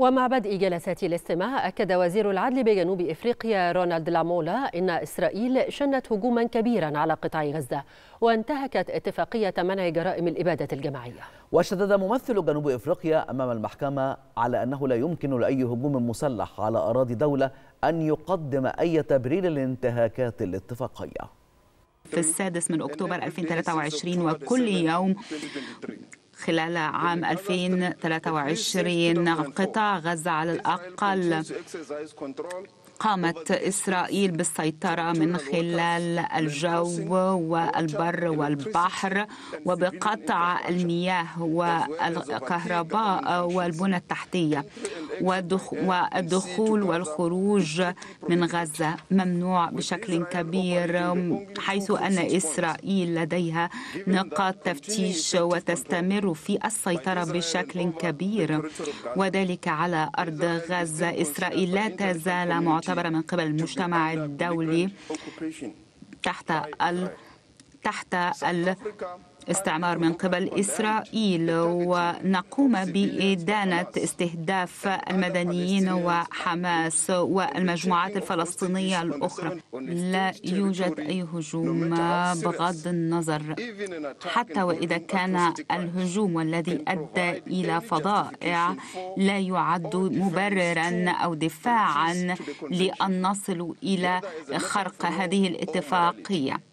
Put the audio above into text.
ومع بدء جلسات الاستماع أكد وزير العدل بجنوب إفريقيا رونالد لامولا إن إسرائيل شنت هجوما كبيرا على قطاع غزة وانتهكت اتفاقية منع جرائم الإبادة الجماعية وشدد ممثل جنوب إفريقيا أمام المحكمة على أنه لا يمكن لأي هجوم مسلح على أراضي دولة أن يقدم أي تبرير لانتهاكات الاتفاقية في السادس من أكتوبر 2023 وكل يوم خلال عام 2023 قطاع غزة على الأقل قامت إسرائيل بالسيطرة من خلال الجو والبر والبحر وبقطع المياه والكهرباء والبنى التحتية والدخول والخروج من غزة ممنوع بشكل كبير حيث أن إسرائيل لديها نقاط تفتيش وتستمر في السيطرة بشكل كبير وذلك على أرض غزة إسرائيل لا تزال معتبرة من قبل المجتمع الدولي تحت ال... تحت ال... استعمار من قبل إسرائيل ونقوم بإدانة استهداف المدنيين وحماس والمجموعات الفلسطينية الأخرى لا يوجد أي هجوم بغض النظر حتى وإذا كان الهجوم والذي أدى إلى فضائع لا يعد مبررا أو دفاعا لأن نصل إلى خرق هذه الاتفاقية